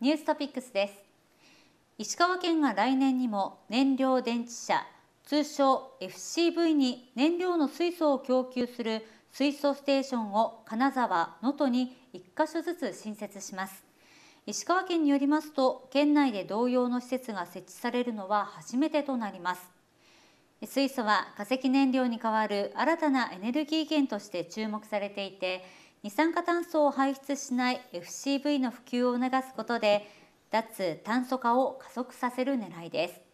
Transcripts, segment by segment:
ニューストピックスです石川県が来年にも燃料電池車通称 FCV に燃料の水素を供給する水素ステーションを金沢、能登に1箇所ずつ新設します石川県によりますと県内で同様の施設が設置されるのは初めてとなります水素は化石燃料に代わる新たなエネルギー源として注目されていて二酸化炭素を排出しない FCV の普及を促すことで脱炭素化を加速させる狙いです。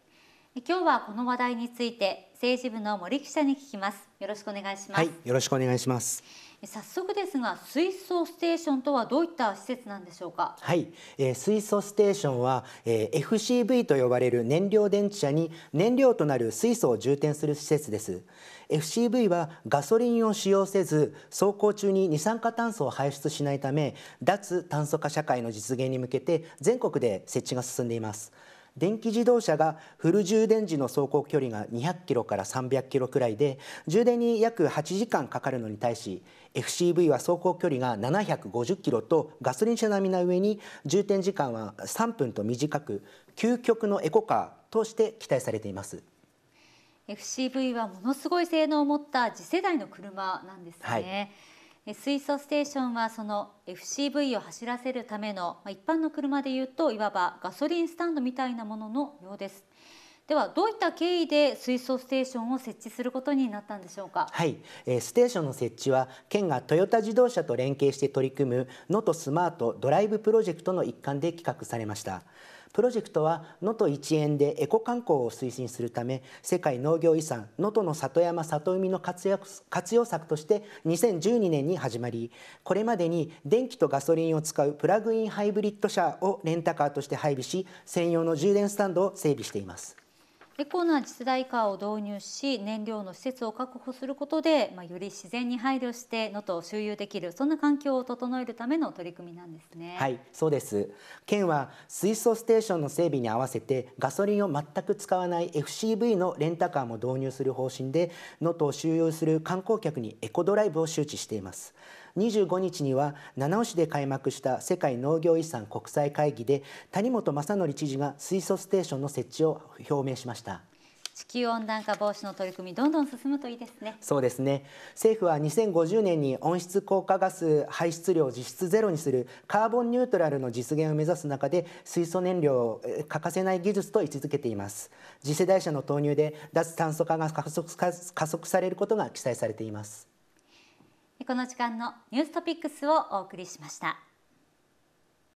今日はこの話題について政治部の森記者に聞きますよろしくお願いします、はい、よろしくお願いします早速ですが水素ステーションとはどういった施設なんでしょうかはい、えー、水素ステーションは、えー、FCV と呼ばれる燃料電池車に燃料となる水素を充填する施設です FCV はガソリンを使用せず走行中に二酸化炭素を排出しないため脱炭素化社会の実現に向けて全国で設置が進んでいます電気自動車がフル充電時の走行距離が200キロから300キロくらいで充電に約8時間かかるのに対し FCV は走行距離が750キロとガソリン車並みな上に充填時間は3分と短く究極のエコカーとして期待されています。FCV はものすごい性能を持った次世代の車なんですね。はい水素ステーションはその FCV を走らせるための一般の車でいうといわばガソリンスタンドみたいなもののようです。ではどういった経緯で水素ステーションを設置することになったんでしょうかはい、えー、ステーションの設置は県がトヨタ自動車と連携して取り組む能登スマートドライブプロジェクトの一環で企画されましたプロジェクトは能登一円でエコ観光を推進するため世界農業遺産能登の里山里海の活躍活用策として2012年に始まりこれまでに電気とガソリンを使うプラグインハイブリッド車をレンタカーとして配備し専用の充電スタンドを整備しています。エコな次世代化を導入し燃料の施設を確保することで、まあ、より自然に配慮して能登を周遊できるそんな環境を整えるための取り組みなんですね。はいそうです県は水素ステーションの整備に合わせてガソリンを全く使わない FCV のレンタカーも導入する方針で能登を周遊する観光客にエコドライブを周知しています。25日には七尾市で開幕した世界農業遺産国際会議で谷本正則知事が水素ステーションの設置を表明しました。した地球温暖化防止の取り組みどんどん進むといいですねそうですね政府は2050年に温室効果ガス排出量実質ゼロにするカーボンニュートラルの実現を目指す中で水素燃料を欠かせない技術と位置づけています次世代車の投入で脱炭素化が加速加速されることが記載されていますこの時間のニューストピックスをお送りしました